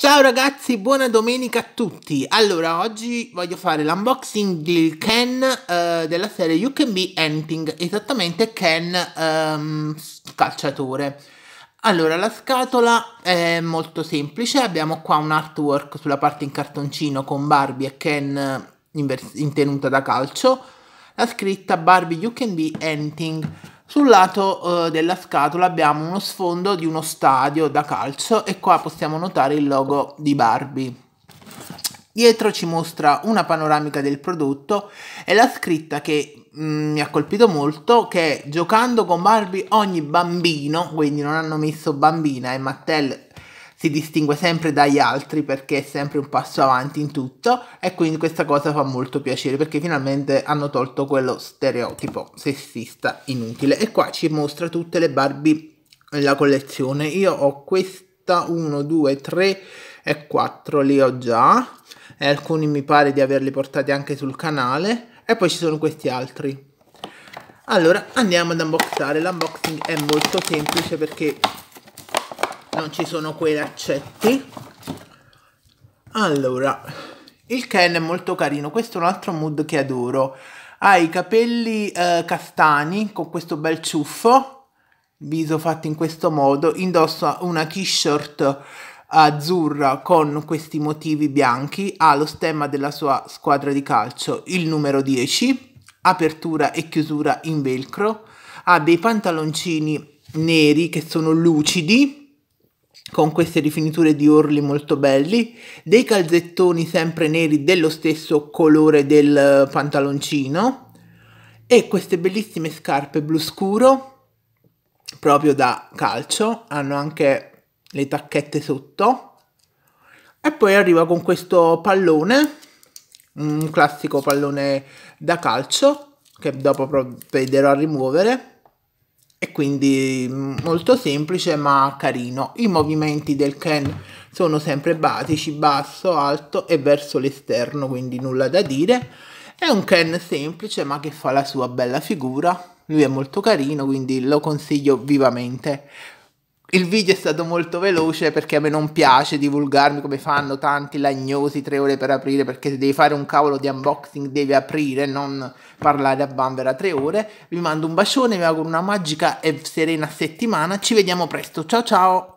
Ciao ragazzi, buona domenica a tutti! Allora, oggi voglio fare l'unboxing del Ken uh, della serie You Can Be Anything, esattamente Ken um, ehm, Calciatore. Allora, la scatola è molto semplice, abbiamo qua un artwork sulla parte in cartoncino con Barbie e Ken eh, in, in tenuta da calcio, la scritta Barbie You Can Be Anything. Sul lato eh, della scatola abbiamo uno sfondo di uno stadio da calcio e qua possiamo notare il logo di Barbie. Dietro ci mostra una panoramica del prodotto e la scritta che mh, mm, mi ha colpito molto che è giocando con Barbie ogni bambino, quindi non hanno messo bambina e Mattel si distingue sempre dagli altri perché è sempre un passo avanti in tutto e quindi questa cosa fa molto piacere perché finalmente hanno tolto quello stereotipo sessista inutile. E qua ci mostra tutte le Barbie nella collezione. Io ho questa 1, 2, 3 e 4 li ho già e alcuni mi pare di averli portati anche sul canale e poi ci sono questi altri allora andiamo ad unboxare l'unboxing è molto semplice perché non ci sono quei laccetti allora il Ken è molto carino questo è un altro mood che adoro ha i capelli eh, castani con questo bel ciuffo viso fatto in questo modo indossa una t-shirt azzurra con questi motivi bianchi ha lo stemma della sua squadra di calcio il numero 10 apertura e chiusura in velcro ha dei pantaloncini neri che sono lucidi con queste rifiniture di orli molto belli, dei calzettoni sempre neri dello stesso colore del eh, pantaloncino e queste bellissime scarpe blu scuro proprio da calcio, hanno anche le tacchette sotto e poi arriva con questo pallone, un classico pallone da calcio che dopo provvederò a rimuovere e quindi mm, molto semplice ma carino. I movimenti del Ken sono sempre basici, basso, alto e verso l'esterno, quindi nulla da dire. È un Ken semplice ma che fa la sua bella figura. Lui è molto carino, quindi lo consiglio vivamente il video è stato molto veloce perché a me non piace divulgarmi come fanno tanti lagnosi tre ore per aprire perché se devi fare un cavolo di unboxing devi aprire non parlare a bambera tre ore vi mando un bacione vi auguro una magica e serena settimana ci vediamo presto ciao ciao